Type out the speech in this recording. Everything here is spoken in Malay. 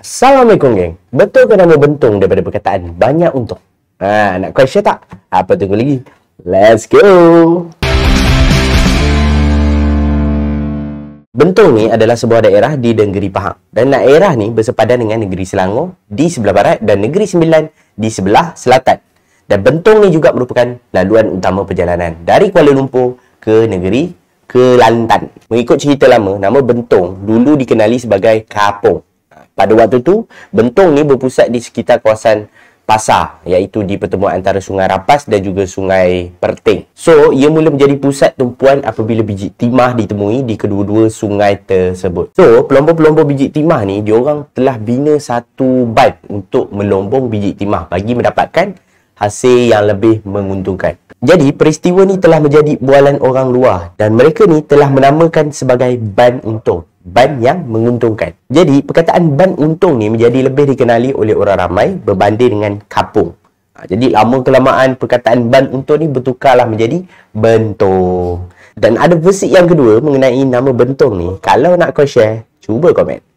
Assalamualaikum geng. Betul ke nama bentung daripada perkataan banyak untung? Ha, nak question tak? Apa tunggu lagi? Let's go. Bentong ni adalah sebuah daerah di negeri Pahang dan daerah ni bersepadan dengan negeri Selangor di sebelah barat dan negeri Sembilan di sebelah selatan. Dan Bentong ni juga merupakan laluan utama perjalanan dari Kuala Lumpur ke negeri Kelantan. Mengikut cerita lama, nama Bentong dulu dikenali sebagai Kapung pada waktu tu bentong ni berpusat di sekitar kawasan pasar iaitu di pertemuan antara Sungai Rapas dan juga Sungai Perting. So, ia mula menjadi pusat tumpuan apabila biji timah ditemui di kedua-dua sungai tersebut. So, pelombong-pelombong biji timah ni diorang telah bina satu bat untuk melombong biji timah bagi mendapatkan hasil yang lebih menguntungkan. Jadi, peristiwa ni telah menjadi bualan orang luar dan mereka ni telah menamakan sebagai ban untung ban yang menguntungkan. Jadi, perkataan ban untung ni menjadi lebih dikenali oleh orang ramai berbanding dengan kapung. Ha, jadi, lama kelamaan perkataan ban untung ni bertukarlah menjadi bentong. Dan ada versi yang kedua mengenai nama bentong ni. Kalau nak kau share, cuba komen.